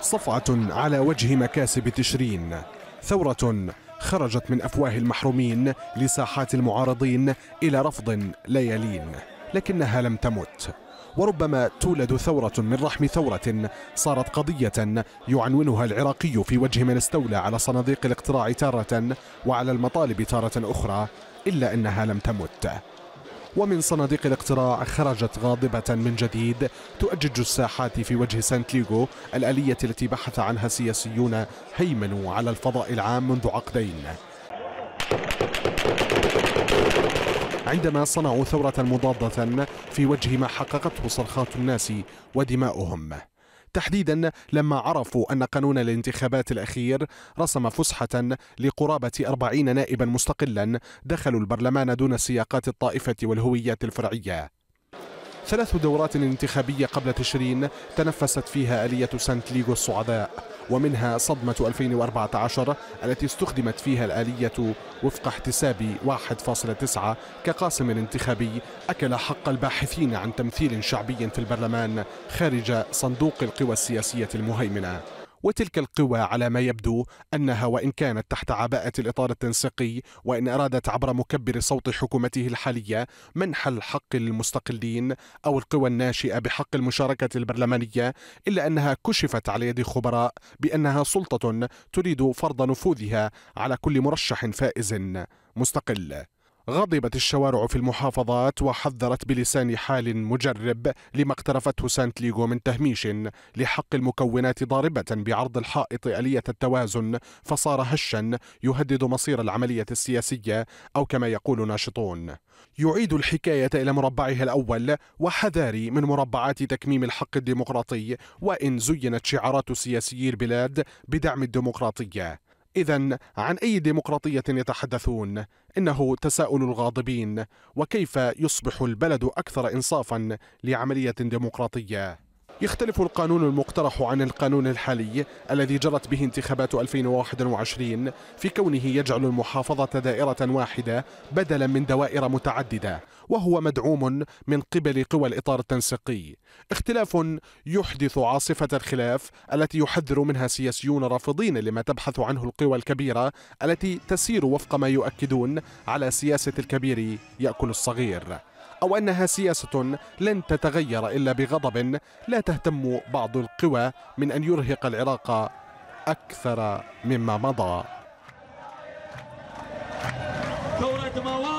صفعة على وجه مكاسب تشرين ثورة خرجت من أفواه المحرومين لساحات المعارضين إلى رفض ليالين لكنها لم تمت وربما تولد ثورة من رحم ثورة صارت قضية يعنونها العراقي في وجه من استولى على صناديق الاقتراع تارة وعلى المطالب تارة أخرى إلا أنها لم تمت ومن صناديق الاقتراع خرجت غاضبة من جديد تؤجج الساحات في وجه ليغو الآلية التي بحث عنها سياسيون هيمنوا على الفضاء العام منذ عقدين عندما صنعوا ثورة مضادة في وجه ما حققته صرخات الناس ودماؤهم تحديدا لما عرفوا أن قانون الانتخابات الأخير رسم فسحة لقرابة أربعين نائبا مستقلا دخلوا البرلمان دون سياقات الطائفة والهويات الفرعية ثلاث دورات انتخابية قبل تشرين تنفست فيها آلية سانت ليغو الصعداء ومنها صدمة 2014 التي استخدمت فيها الآلية وفق احتساب 1.9 كقاسم انتخابي أكل حق الباحثين عن تمثيل شعبي في البرلمان خارج صندوق القوى السياسية المهيمنة وتلك القوى على ما يبدو أنها وإن كانت تحت عباءة الإطار التنسيقي وإن أرادت عبر مكبر صوت حكومته الحالية منح الحق للمستقلين أو القوى الناشئة بحق المشاركة البرلمانية إلا أنها كشفت على يد خبراء بأنها سلطة تريد فرض نفوذها على كل مرشح فائز مستقل غضبت الشوارع في المحافظات وحذرت بلسان حال مجرب لما اقترفته سانت ليغو من تهميش لحق المكونات ضاربة بعرض الحائط آلية التوازن فصار هشا يهدد مصير العملية السياسية أو كما يقول ناشطون يعيد الحكاية إلى مربعها الأول وحذاري من مربعات تكميم الحق الديمقراطي وإن زينت شعارات سياسيي البلاد بدعم الديمقراطية إذا عن أي ديمقراطية يتحدثون؟ إنه تساؤل الغاضبين وكيف يصبح البلد أكثر إنصافا لعملية ديمقراطية؟ يختلف القانون المقترح عن القانون الحالي الذي جرت به انتخابات 2021 في كونه يجعل المحافظة دائرة واحدة بدلا من دوائر متعددة وهو مدعوم من قبل قوى الإطار التنسيقي اختلاف يحدث عاصفة الخلاف التي يحذر منها سياسيون رافضين لما تبحث عنه القوى الكبيرة التي تسير وفق ما يؤكدون على سياسة الكبير يأكل الصغير أو أنها سياسة لن تتغير إلا بغضب لا تهتم بعض القوى من أن يرهق العراق أكثر مما مضى